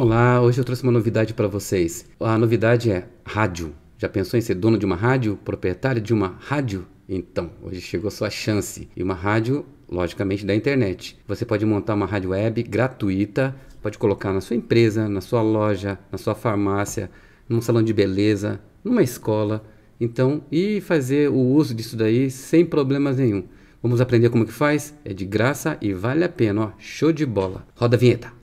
Olá, hoje eu trouxe uma novidade para vocês. A novidade é rádio. Já pensou em ser dono de uma rádio, proprietário de uma rádio? Então, hoje chegou a sua chance. E uma rádio, logicamente, da internet. Você pode montar uma rádio web gratuita, pode colocar na sua empresa, na sua loja, na sua farmácia, num salão de beleza, numa escola. Então, e fazer o uso disso daí sem problemas nenhum. Vamos aprender como que faz? É de graça e vale a pena, ó. Show de bola. Roda a vinheta.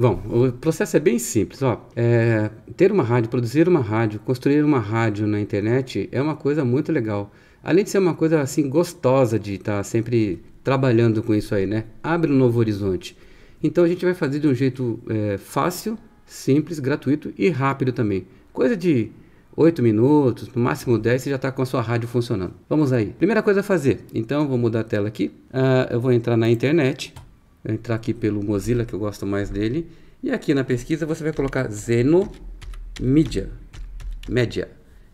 Bom, o processo é bem simples. Ó. É, ter uma rádio, produzir uma rádio, construir uma rádio na internet é uma coisa muito legal. Além de ser uma coisa assim gostosa de estar tá sempre trabalhando com isso aí, né? Abre um novo horizonte. Então a gente vai fazer de um jeito é, fácil, simples, gratuito e rápido também. Coisa de 8 minutos, no máximo 10, você já está com a sua rádio funcionando. Vamos aí. Primeira coisa a fazer. Então, vou mudar a tela aqui. Uh, eu vou entrar na internet. Vou entrar aqui pelo Mozilla, que eu gosto mais dele. E aqui na pesquisa você vai colocar Zeno Media. Media.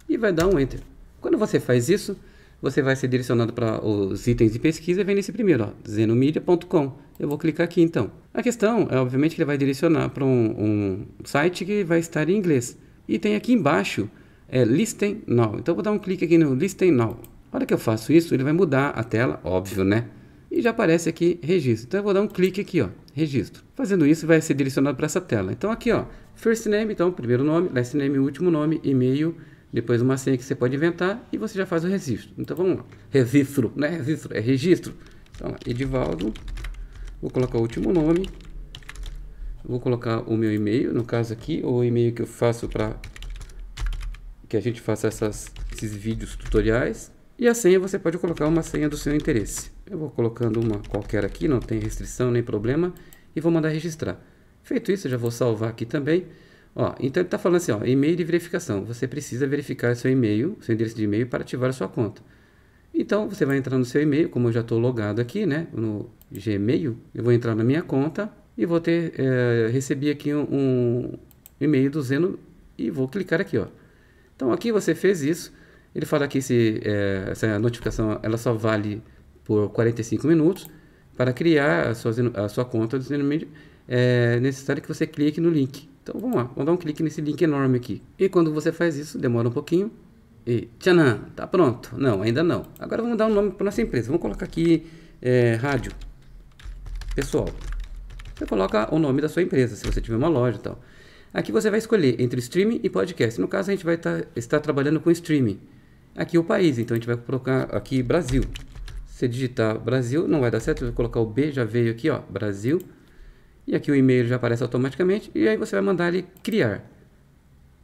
E vai dar um Enter. Quando você faz isso, você vai ser direcionado para os itens de pesquisa e vem nesse primeiro, ó zenomedia.com. Eu vou clicar aqui então. A questão é, obviamente, que ele vai direcionar para um, um site que vai estar em inglês. E tem aqui embaixo, é Listen Now. Então, eu vou dar um clique aqui no Listen Now. A hora que eu faço isso, ele vai mudar a tela, óbvio, né? e já aparece aqui registro. Então eu vou dar um clique aqui, ó, registro. Fazendo isso vai ser direcionado para essa tela. Então aqui, ó, first name, então primeiro nome, last name, último nome, e-mail, depois uma senha que você pode inventar e você já faz o registro. Então vamos lá, registro, né? Registro, é registro. Então, Edivaldo, vou colocar o último nome, vou colocar o meu e-mail, no caso aqui, ou o e-mail que eu faço para que a gente faça essas, esses vídeos tutoriais. E a senha você pode colocar uma senha do seu interesse. Eu vou colocando uma qualquer aqui, não tem restrição nem problema, e vou mandar registrar. Feito isso, já vou salvar aqui também. Ó, então ele está falando assim, ó, e-mail de verificação. Você precisa verificar seu e-mail, seu endereço de e-mail para ativar a sua conta. Então você vai entrar no seu e-mail, como eu já estou logado aqui, né, no Gmail, eu vou entrar na minha conta e vou ter é, recebi aqui um, um e-mail do Zeno e vou clicar aqui, ó. Então aqui você fez isso. Ele fala que esse, é, essa notificação ela só vale por 45 minutos. Para criar a sua, a sua conta do Zenomídia, é necessário que você clique no link. Então vamos lá, vamos dar um clique nesse link enorme aqui. E quando você faz isso, demora um pouquinho. E tchanã, tá pronto. Não, ainda não. Agora vamos dar um nome para nossa empresa. Vamos colocar aqui é, rádio pessoal. Você coloca o nome da sua empresa, se você tiver uma loja e tal. Aqui você vai escolher entre streaming e podcast. No caso, a gente vai tá, estar trabalhando com streaming aqui o país. Então a gente vai colocar aqui Brasil. Se digitar Brasil, não vai dar certo, vou colocar o B, já veio aqui, ó, Brasil. E aqui o e-mail já aparece automaticamente e aí você vai mandar ele criar.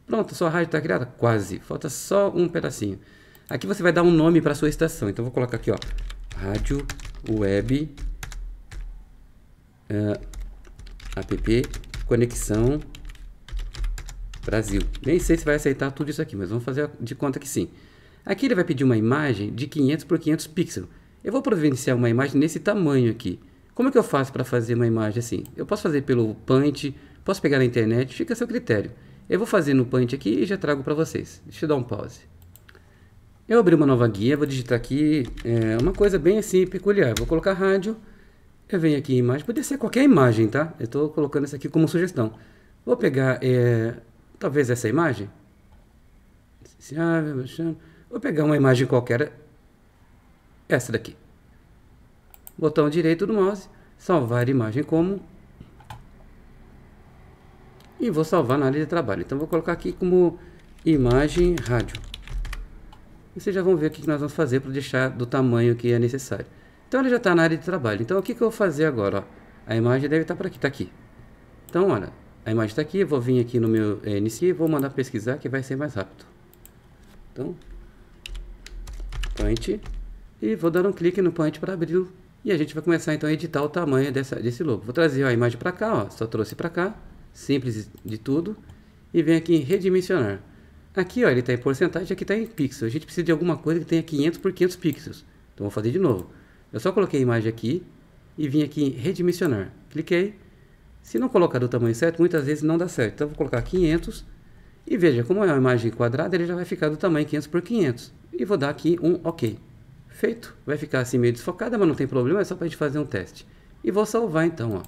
Pronto, sua rádio está criada? Quase, falta só um pedacinho. Aqui você vai dar um nome para sua estação, então vou colocar aqui, ó, Rádio Web uh, é, App Conexão Brasil. Nem sei se vai aceitar tudo isso aqui, mas vamos fazer de conta que sim. Aqui ele vai pedir uma imagem de 500 por 500 pixels. Eu vou providenciar uma imagem nesse tamanho aqui. Como é que eu faço para fazer uma imagem assim? Eu posso fazer pelo Paint, posso pegar na internet, fica a seu critério. Eu vou fazer no Paint aqui e já trago para vocês. Deixa eu dar um pause. Eu abri uma nova guia, vou digitar aqui é, uma coisa bem assim peculiar. Vou colocar rádio, eu venho aqui em imagem, pode ser qualquer imagem, tá? Eu estou colocando isso aqui como sugestão. Vou pegar, é, talvez essa imagem. Se abre, baixando. Ah, Vou pegar uma imagem qualquer, essa daqui. Botão direito do mouse, salvar imagem como. E vou salvar na área de trabalho. Então vou colocar aqui como imagem rádio. E vocês já vão ver o que nós vamos fazer para deixar do tamanho que é necessário. Então ele já está na área de trabalho. Então o que, que eu vou fazer agora? Ó? A imagem deve estar tá aqui, está aqui. Então, olha, a imagem está aqui, eu vou vir aqui no meu NC e vou mandar pesquisar que vai ser mais rápido. Então, Point e vou dar um clique no Point para abri-lo e a gente vai começar então a editar o tamanho dessa, desse logo. Vou trazer ó, a imagem para cá, ó, só trouxe para cá, simples de tudo, e vem aqui em redimensionar. Aqui ó, ele está em porcentagem, aqui está em pixels. A gente precisa de alguma coisa que tenha 500 por 500 pixels. Então vou fazer de novo. Eu só coloquei a imagem aqui e vim aqui em redimensionar. Cliquei. Se não colocar do tamanho certo, muitas vezes não dá certo. Então vou colocar 500 e veja, como é uma imagem quadrada, ele já vai ficar do tamanho 500 por 500 e vou dar aqui um OK. Feito. Vai ficar assim meio desfocada, mas não tem problema, é só para a gente fazer um teste. E vou salvar então, ó.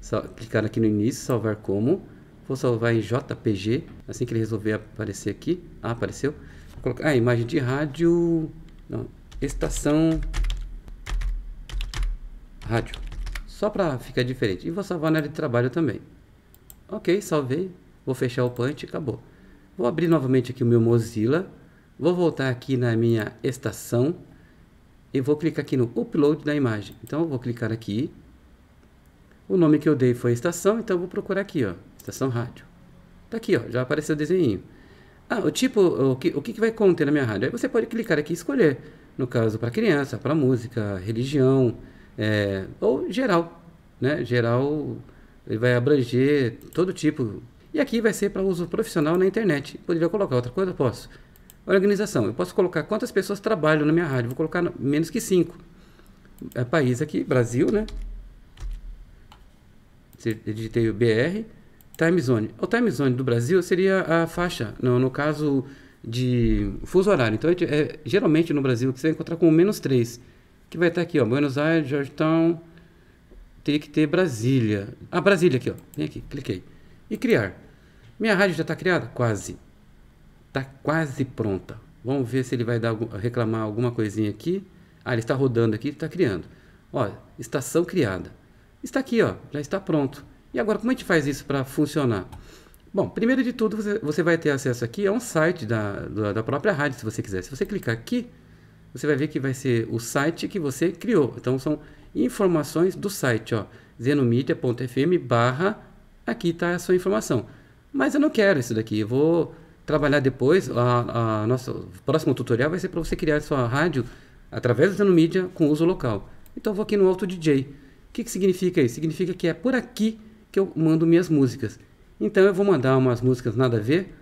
Só, clicar aqui no início, salvar como. Vou salvar em JPG, assim que ele resolver aparecer aqui. Ah, apareceu. Vou colocar a ah, imagem de rádio, não, estação rádio. Só para ficar diferente. E vou salvar na área de trabalho também. Ok, salvei. Vou fechar o punch, acabou. Vou abrir novamente aqui o meu Mozilla Vou voltar aqui na minha estação e vou clicar aqui no upload da imagem. Então eu vou clicar aqui. O nome que eu dei foi estação, então eu vou procurar aqui, ó, estação rádio. Tá aqui, ó, já apareceu o desenho. Ah, o tipo, o que, o que vai conter na minha rádio? Aí você pode clicar aqui e escolher, no caso para criança, para música, religião, é, ou geral, né? Geral, ele vai abranger todo tipo. E aqui vai ser para uso profissional na internet. Poderia colocar outra coisa? Posso. Organização. Eu posso colocar quantas pessoas trabalham na minha rádio. Vou colocar menos que 5. É país aqui, Brasil, né? Eu digitei o BR. Time zone. O time zone do Brasil seria a faixa, no, no caso de fuso horário. Então, é, geralmente no Brasil, você vai encontrar com menos 3, que vai estar aqui, ó, Buenos Aires, Georgetown, tem que ter Brasília. Ah, Brasília aqui, ó. Vem aqui, cliquei. E criar. Minha rádio já está criada? Quase. Está quase pronta. Vamos ver se ele vai dar, reclamar alguma coisinha aqui. Ah, ele está rodando aqui, está criando. Ó, estação criada. Está aqui, ó, já está pronto. E agora, como a gente faz isso para funcionar? Bom, primeiro de tudo, você, você, vai ter acesso aqui a um site da, da, da própria rádio, se você quiser. Se você clicar aqui, você vai ver que vai ser o site que você criou. Então, são informações do site, ó, zenomedia.fm barra, aqui está a sua informação. Mas eu não quero isso daqui, eu vou trabalhar depois. A, a nossa, o próximo tutorial vai ser para você criar sua rádio através da mídia com uso local. Então eu vou aqui no Auto DJ. O que, que significa isso? Significa que é por aqui que eu mando minhas músicas. Então eu vou mandar umas músicas nada a ver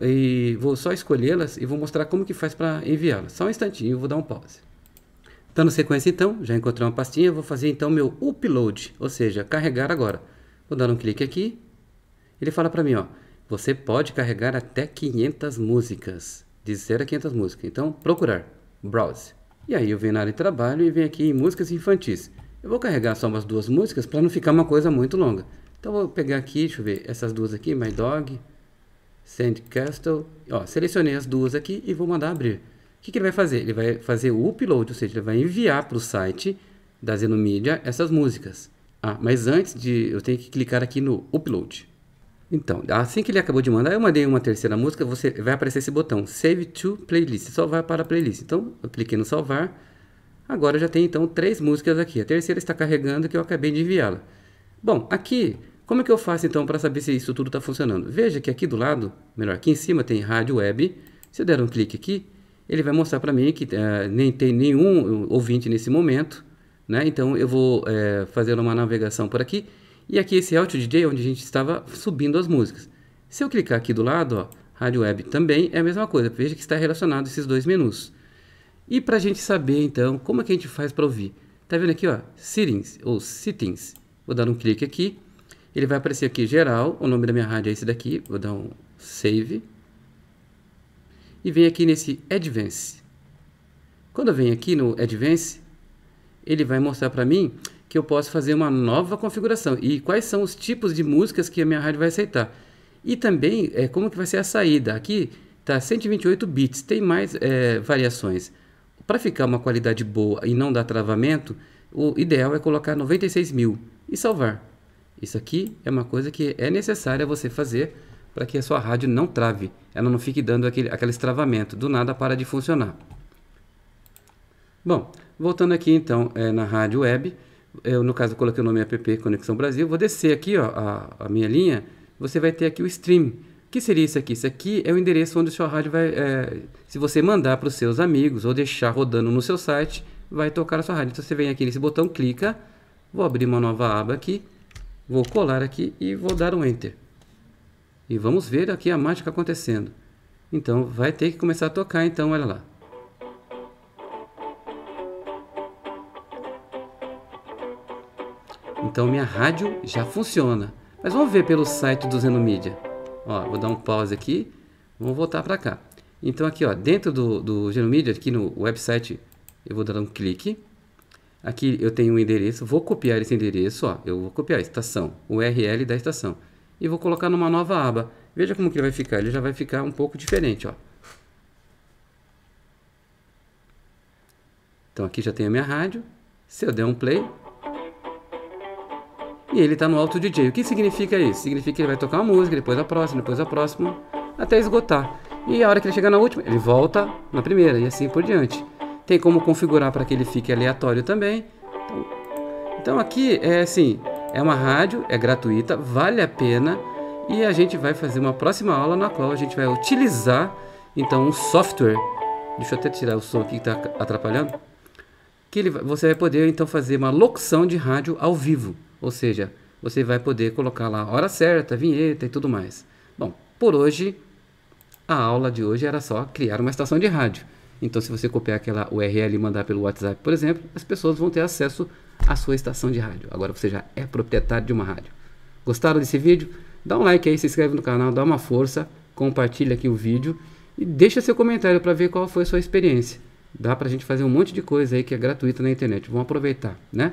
e vou só escolhê-las e vou mostrar como que faz para enviá-las. Só um instantinho, vou dar um pause. Dando tá sequência então, já encontrei uma pastinha, vou fazer então meu upload, ou seja, carregar agora. Vou dar um clique aqui, ele fala para mim, ó, você pode carregar até 500 músicas, de 0 a 500 músicas. Então, procurar, browse. E aí eu venho na área de trabalho e venho aqui em músicas infantis. Eu vou carregar só umas duas músicas para não ficar uma coisa muito longa. Então vou pegar aqui, deixa eu ver, essas duas aqui, My Dog, Sandcastle. Ó, selecionei as duas aqui e vou mandar abrir. O que, que ele vai fazer? Ele vai fazer o upload, ou seja, ele vai enviar para o site da Zenomídia essas músicas. Ah, mas antes de eu tenho que clicar aqui no upload. Então, assim que ele acabou de mandar, eu mandei uma terceira música, você vai aparecer esse botão Save to Playlist, salvar para a playlist. Então, eu cliquei no salvar. Agora já tem então três músicas aqui. A terceira está carregando que eu acabei de enviá-la. Bom, aqui, como é que eu faço então para saber se isso tudo está funcionando? Veja que aqui do lado, melhor, aqui em cima tem rádio web. Se eu der um clique aqui, ele vai mostrar para mim que uh, nem tem nenhum eh, ouvinte nesse momento. Né? Então eu vou eh, fazendo fazer uma navegação por aqui e aqui esse Alt DJ, onde a gente estava subindo as músicas. Se eu clicar aqui do lado, ó, Rádio Web também é a mesma coisa. Veja que está relacionado esses dois menus. E para a gente saber, então, como é que a gente faz para ouvir? Tá vendo aqui, ó, Settings, ou Settings. Vou dar um clique aqui. Ele vai aparecer aqui, geral. O nome da minha rádio é esse daqui. Vou dar um Save. E vem aqui nesse Advance. Quando eu venho aqui no Advance, ele vai mostrar para mim que eu posso fazer uma nova configuração e quais são os tipos de músicas que a minha rádio vai aceitar. E também é, como que vai ser a saída. Aqui está 128 bits, tem mais é, variações. Para ficar uma qualidade boa e não dar travamento, o ideal é colocar 96 mil e salvar. Isso aqui é uma coisa que é necessária você fazer para que a sua rádio não trave, ela não fique dando aquele, aquele estravamento, do nada para de funcionar. Bom, voltando aqui então é, na rádio web, eu, no caso, eu coloquei o nome app Conexão Brasil. Vou descer aqui ó, a, a, minha linha. Você vai ter aqui o stream. que seria isso aqui? Isso aqui é o endereço onde o seu rádio vai... É, se você mandar para os seus amigos ou deixar rodando no seu site, vai tocar a sua rádio. Então você vem aqui nesse botão, clica. Vou abrir uma nova aba aqui. Vou colar aqui e vou dar um Enter. E vamos ver aqui a mágica acontecendo. Então vai ter que começar a tocar, então olha lá. Então minha rádio já funciona. Mas vamos ver pelo site do Zeno Ó, vou dar um pause aqui. Vamos voltar para cá. Então aqui, ó, dentro do, do aqui no website, eu vou dar um clique. Aqui eu tenho um endereço, vou copiar esse endereço, ó, eu vou copiar a estação, o URL da estação. E vou colocar numa nova aba. Veja como que ele vai ficar, ele já vai ficar um pouco diferente, ó. Então aqui já tem a minha rádio. Se eu der um play, e ele está no alto DJ. O que significa isso? Significa que ele vai tocar uma música, depois a próxima, depois a próxima, até esgotar. E a hora que ele chegar na última, ele volta na primeira e assim por diante. Tem como configurar para que ele fique aleatório também. Então, então aqui é assim, é uma rádio, é gratuita, vale a pena e a gente vai fazer uma próxima aula na qual a gente vai utilizar então um software. Deixa eu até tirar o som aqui que está atrapalhando. Que ele, você vai poder então fazer uma locução de rádio ao vivo. Ou seja, você vai poder colocar lá a hora certa, vinheta e tudo mais. Bom, por hoje, a aula de hoje era só criar uma estação de rádio. Então, se você copiar aquela URL e mandar pelo WhatsApp, por exemplo, as pessoas vão ter acesso à sua estação de rádio. Agora você já é proprietário de uma rádio. Gostaram desse vídeo? Dá um like aí, se inscreve no canal, dá uma força, compartilha aqui o vídeo e deixa seu comentário para ver qual foi a sua experiência. Dá para a gente fazer um monte de coisa aí que é gratuita na internet. Vamos aproveitar, né?